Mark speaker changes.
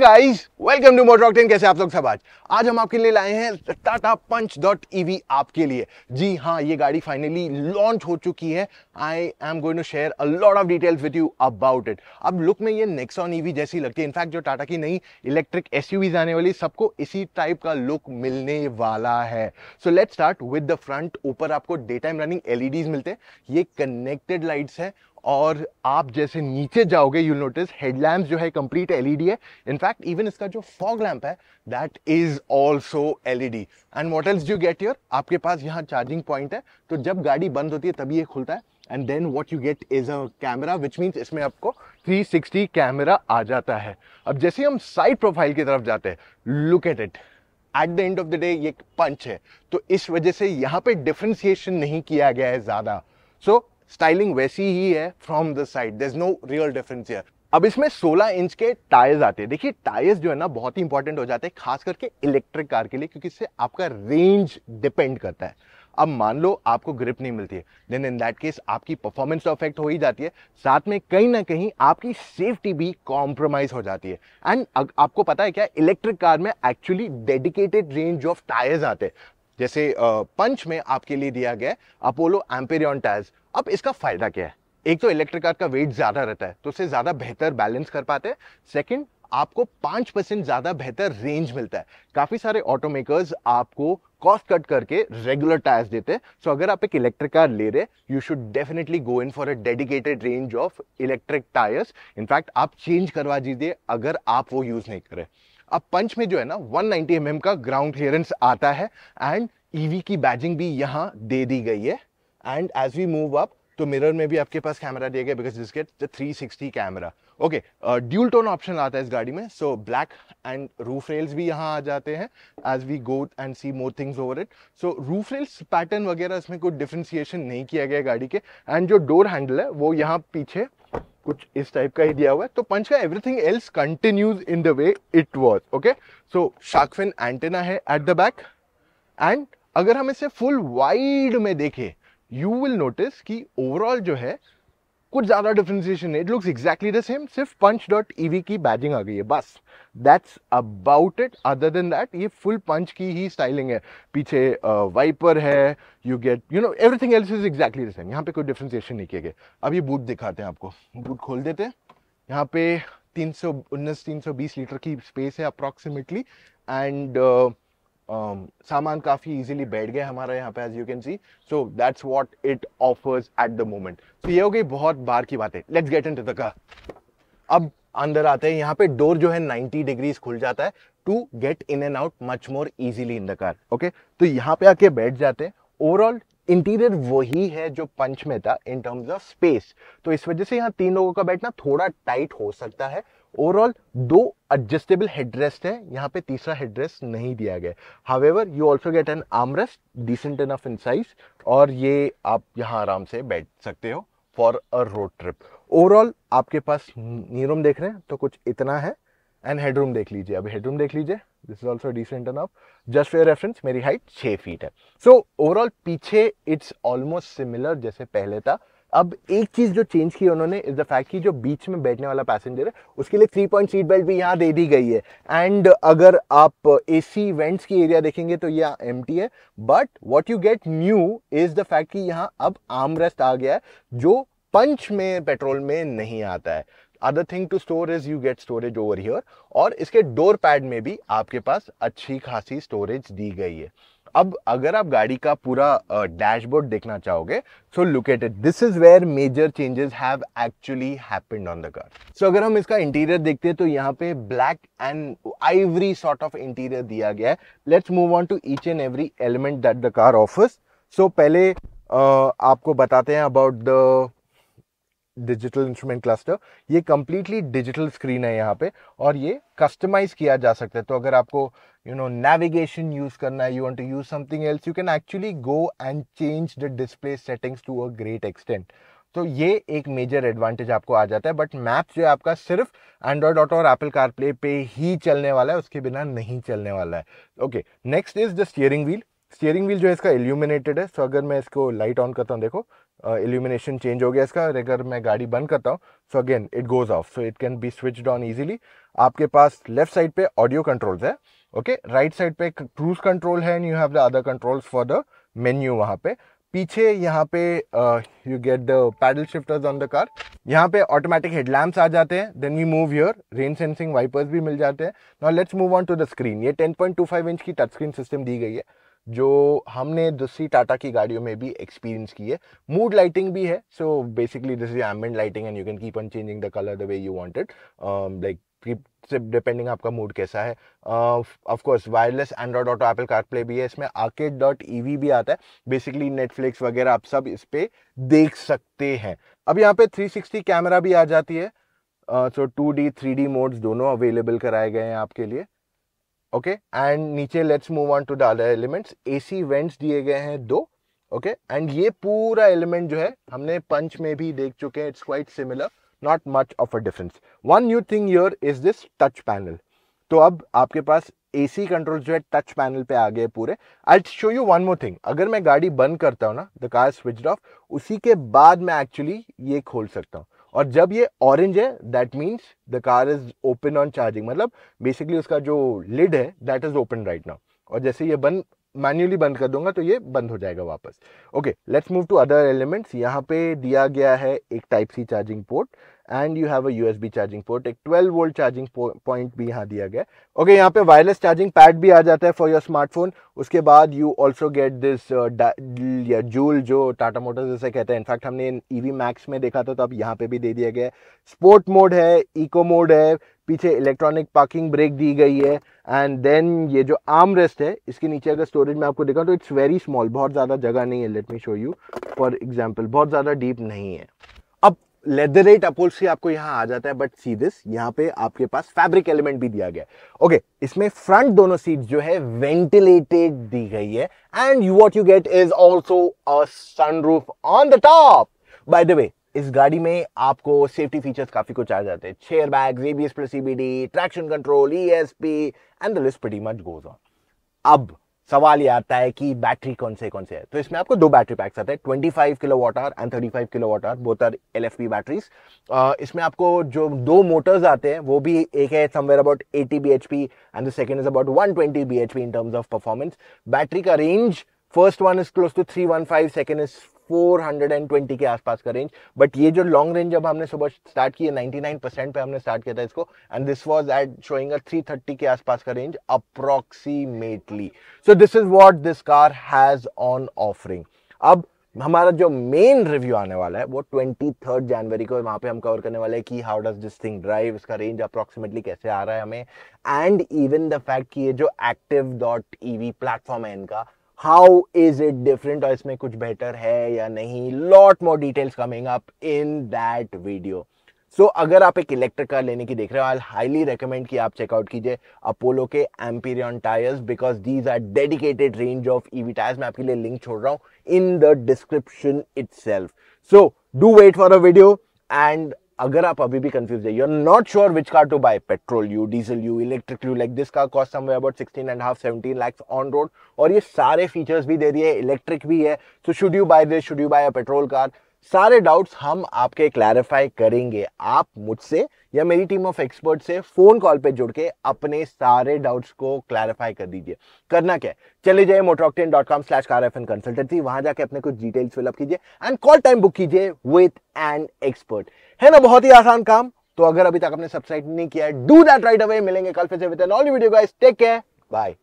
Speaker 1: Guys welcome to motor मोटरॉक्टेन कैसे आप लोग सब आज आज हम आपके लिए लाए हैं टाटा पंच डॉट ईवी आपके लिए जी हाँ ये गाड़ी फाइनली लॉन्च हो चुकी है I am going to share a lot of details with you about it अब लुक में ये नेक्सॉन ईवी e जैसी लगती है इनफैक्ट जो टाटा की नई इलेक्ट्रिक एस आने वाली सबको इसी टाइप का लुक मिलने वाला है so let start with the front ऊपर आपको डे टाइम रनिंग एलईडीज मिलते हैं ये कनेक्टेड लाइट्स है और आप जैसे नीचे जाओगे यू नोटिस हेडलैम्प जो है कंप्लीट एलईडी e है इनफैक्ट इवन इसका जो फॉग लैम्प है that is also LED and what else you get your आपके पास यहाँ चार्जिंग पॉइंट है तो जब गाड़ी बंद होती है तभी ये खुलता है and then what you get is a camera which means इसमें आपको 360 कैमरा आ जाता है अब जैसे हम साइड प्रोफाइल की तरफ जाते हैं look at it at the end of the day ये पंच है तो इस वजह से यहाँ पे डिफ्रेंसिएशन नहीं किया गया है ज़्यादा सो so, स्टाइलिंग वैसी ही है from the side there is no real difference here अब इसमें 16 इंच के टायर्स आते हैं देखिए टायर्स जो है ना बहुत ही इंपॉर्टेंट हो जाते हैं खास करके इलेक्ट्रिक कार के लिए क्योंकि इससे आपका रेंज डिपेंड करता है अब मान लो आपको ग्रिप नहीं मिलती है देन इन दैट केस आपकी परफॉर्मेंस तो अफेक्ट हो ही जाती है साथ में कहीं ना कहीं आपकी सेफ्टी भी कॉम्प्रोमाइज हो जाती है एंड आपको पता है क्या इलेक्ट्रिक कार में actually dedicated range of tyres आते हैं जैसे पंच में आपके लिए दिया गया अपोलो एम्पेरियन टायर्स अब इसका फ़ायदा क्या है एक तो इलेक्ट्रिक कार का वेट ज़्यादा रहता है तो उसे ज़्यादा बेहतर बैलेंस कर पाते हैं सेकेंड आपको पांच परसेंट ज़्यादा बेहतर रेंज मिलता है काफ़ी सारे ऑटोमेकर्स आपको कॉस्ट कट करके रेगुलर टायर्स देते हैं सो अगर आप एक इलेक्ट्रिक कार ले रहे you should definitely go in for a dedicated range of electric tyres in fact आप चेंज करवा दीजिए अगर आप वो यूज़ नहीं करें अब पंच में जो है ना 190 नाइनटी mm का ग्राउंड क्लियरेंस आता है एंड ईवी e की बैजिंग भी यहां दे दी गई है and as we move up तो मिरर में भी आपके पास कैमरा दिया गया because this get the sixty camera okay dual tone option आता है इस गाड़ी में so black and roof rails भी यहाँ आ जाते हैं as we go and see more things over it so roof rails pattern वगैरह इसमें कोई डिफ्रेंसिएशन नहीं किया गया गाड़ी के एंड जो डोर हैंडल है वो यहाँ पीछे कुछ इस टाइप का ही दिया हुआ है तो पंच का everything else continues in the way it was okay so shark fin antenna है एट द बैक एंड अगर हम इसे फुल वाइड में देखें यू विल नोटिस कि ओवरऑल जो है कुछ ज़्यादा डिफ्रेंसिएशन नहीं it looks exactly the same सिर्फ पंच डॉट ई की बैजिंग आ गई है बस that's about it other than that ये फुल पंच की ही स्टाइलिंग है पीछे वाइपर uh, है you get you know everything else is exactly the same यहाँ पे कोई डिफ्रेंसिएशन नहीं किए गए अब ये बूट दिखाते हैं आपको बूट खोल देते हैं यहाँ पे तीन सौ उन्नीस तीन सौ बीस लीटर की स्पेस है अप्रॉक्सीमेटली एंड uh, Um, सामान काफ़ी इजीली बैठ गया हमारा यहाँ पे as you can see so that's what it offers at the moment तो ये हो गई बहुत बार की बातें let's get into the अब अंदर आते हैं यहाँ पे डोर जो है 90 डिग्रीज खुल जाता है to get in and out much more easily in the car okay तो यहाँ पे आके बैठ जाते हैं ओवरऑल इंटीरियर वही है जो पंच में था इन टर्म्स ऑफ स्पेस तो इस वजह से यहाँ तीन लोगों का बैठना थोड़ा टाइट हो सकता है ओवरऑल दो एडजस्टेबल हेडरेस्ट है यहाँ पे तीसरा हेडरेस्ट नहीं दिया गया however you also get an armrest decent enough in size और ये आप यहाँ आराम से बैठ सकते हो for a road trip overall आपके पास नीरूम देख रहे हैं तो कुछ इतना है एंड हेडरूम देख लीजिए अब हेडरूम देख लीजिए this is also decent enough just for reference मेरी हाइट छः फीट है सो so, ओवरऑल पीछे इट्स ऑलमोस्ट सिमिलर जैसे पहले था अब एक चीज़ जो चेंज की उन्होंने इज द फैक्ट कि जो बीच में बैठने वाला पैसेंजर है उसके लिए थ्री पॉइंट सीट बेल्ट भी यहाँ दे दी गई है एंड अगर आप ए सी इवेंट्स की एरिया देखेंगे तो यह एम है but what you get new is the fact कि यहाँ अब आमरेस्ट आ गया है जो पंच में पेट्रोल में नहीं आता है other thing to store is you get storage over here और इसके डोर पैड में भी आपके पास अच्छी खासी स्टोरेज दी गई है अब अगर आप गाड़ी का पूरा डैशबोर्ड देखना चाहोगे so look at it this is where major changes have actually happened on the car so अगर हम इसका इंटीरियर देखते हैं तो यहाँ पे black and ivory sort of interior दिया गया है let's move on to each and every element that the car offers so पहले uh, आपको बताते हैं about the digital instrument cluster ये कम्प्लीटली डिजिटल स्क्रीन है यहाँ पे और ये कस्टमाइज किया जा सकता है तो अगर आपको यू नो नेविगेशन यूज़ करना है you want to use something else you can actually go and change the display settings to a great extent तो ये एक मेजर एडवांटेज आपको आ जाता है बट मैप जो है आपका सिर्फ एंड्रॉयड ऑटो और एप्पल कारप्ले पे ही चलने वाला है उसके बिना नहीं चलने वाला है okay next is the steering wheel steering wheel जो है इसका इल्यूमिनेटेड है सो so अगर मैं इसको लाइट ऑन करता हूँ देखो इल्यूमिनेशन uh, चेंज हो गया इसका अगर मैं गाड़ी बंद करता हूँ so again it goes off so it can be switched on easily आपके पास लेफ्ट साइड पे ऑडियो कंट्रोल्स है ओके राइट साइड पे क्रूज कंट्रोल है and you have the other controls for the menu वहाँ पे पीछे यहाँ पे you get the paddle shifters on the car यहाँ पे ऑटोमेटिक हेडलैम्प्स आ जाते हैं then we move your rain sensing wipers भी मिल जाते हैं now let's move on to the screen ये 10.25 इंच की टच स्क्रीन सिस्टम दी गई है जो हमने दूसरी टाटा की गाड़ियों में भी एक्सपीरियंस की है मूड लाइटिंग भी है so basically this is ambient lighting and you can keep on changing the colour the way you wanted like सिर्फ डिपेंडिंग आपका मूड कैसा है of course wireless Android Auto Apple CarPlay भी है इसमें आके डॉट ई e भी आता है बेसिकली नेटफ्लिक्स वगैरह आप सब इस पर देख सकते हैं अब यहाँ पे 360 कैमरा भी आ जाती है so two D three D modes दोनों अवेलेबल कराए गए हैं आपके लिए ओके एंड नीचे let's move on to the other elements AC vents दिए गए हैं दो ओके okay? एंड ये पूरा एलिमेंट जो है हमने पंच में भी देख चुके हैं it's quite similar not much of a difference one new thing your is this touch panel तो अब आपके पास एसी कंट्रोल जो है टच पैनल पे आ गए पूरे I show you one more thing अगर मैं गाड़ी बंद करता हूँ ना द कार स्विच ऑफ उसी के बाद मैं एक्चुअली ये खोल सकता हूँ और जब ये ऑरेंज है that means the car is open on charging मतलब बेसिकली उसका जो लिड है that is open right now और जैसे ये बंद मैन्युअली बंद कर दूंगा तो ये बंद हो जाएगा वापस okay let's move to other elements यहाँ पे दिया गया है एक type C charging port and you have USB charging port एक ट्वेल्व वोल्ट चार्जिंग पॉइंट भी यहाँ दिया गया ओके okay, यहाँ पे वायरलेस चार्जिंग पैड भी आ जाता है फॉर योर स्मार्टफोन उसके बाद यू ऑल्सो गेट दिस या जूल जो टाटा मोटर्स जैसे कहते हैं इनफैक्ट हमने ईवी e मैक्स में देखा था तो अब यहाँ पे भी दे दिया गया स्पोर्ट मोड है इको मोड है पीछे इलेक्ट्रॉनिक पार्किंग ब्रेक दी गई है एंड देन ये जो आर्म रेस्ट है इसके नीचे अगर स्टोरेज में आपको देखा तो इट्स वेरी स्मॉल बहुत ज़्यादा जगह नहीं है let me show you for example बहुत ज़्यादा डीप नहीं है लेदरेट अपहोल्स्ट्री आपको यहां आ जाता है बट सी दिस यहां पे आपके पास फैब्रिक एलिमेंट भी दिया गया है ओके okay, इसमें फ्रंट दोनों सीट जो है वेंटिलेटेड दी गई है and you what you get is also a sunroof on the top by the way इस गाड़ी में आपको सेफ्टी फीचर्स काफी कुछ आ जाते हैं चेयर बैग ABS plus CBD traction control ESP and the list pretty much goes on अब सवाल ये आता है कि बैटरी कौन से कौन से है तो इसमें आपको दो बैटरी पैक्स आते हैं 25 kilowatt hour and 35 kilowatt hour both are L F batteries इसमें आपको जो दो मोटर्स आते हैं वो भी एक है somewhere about 80 B H P and the second is about 120 twenty B H P in terms of performance battery का range first one is close to three one five second is 420 के आसपास का रेंज बट ये जो long range जब हमने सुबह start की 99 परसेंट पे हमने स्टार्ट किया था इसको and this was at showing 330 के आसपास का range approximately so this is what this car has on offering अब हमारा जो मेन रिव्यू आने वाला है वो ट्वेंटी थर्ड जनवरी को वहां पे हम कवर करने वाले हैं कि how does this thing drive इसका रेंज अप्रोक्सीमेटली कैसे आ रहा है हमें एंड इवन द फैक्ट कि ये जो एक्टिव डॉट ईवी प्लेटफॉर्म है इनका हाउ इज इट डिफरेंट और इसमें कुछ बेटर है या नहीं lot more details coming up in that video so अगर आप एक इलेक्ट्रिक कार लेने की देख रहे हो आई हाईली रिकमेंड कि आप चेकआउट कीजिए अपोलो के Amperion tyres because these are dedicated range of EV tyres मैं आपके लिए लिंक छोड़ रहा हूँ in the description it so do wait for a video and अगर आप अभी भी कंफ्यूज है you are not sure which car to buy petrol you diesel you electric you like this car cost somewhere about sixteen and half seventeen lakhs on road और ये सारे features भी दे रही है इलेक्ट्रिक भी है so should you buy this should you buy a petrol car सारे doubts हम आपके क्लैरिफाई करेंगे आप मुझसे या मेरी टीम ऑफ एक्सपर्ट से फोन कॉल पे जुड़ के अपने सारे डाउट्स को क्लैरिफाई कर दीजिए करना क्या है चले जाइए Motoroctane dot com slash car F N consultancy वहां जाके अपने कुछ डिटेल्स फिलअप कीजिए एंड कॉल टाइम बुक कीजिए विथ एन एक्सपर्ट है ना बहुत ही आसान काम तो अगर अभी तक आपने सब्सक्राइब नहीं किया है डू दैट राइट अवे मिलेंगे कल फिर से with an all video guys take care bye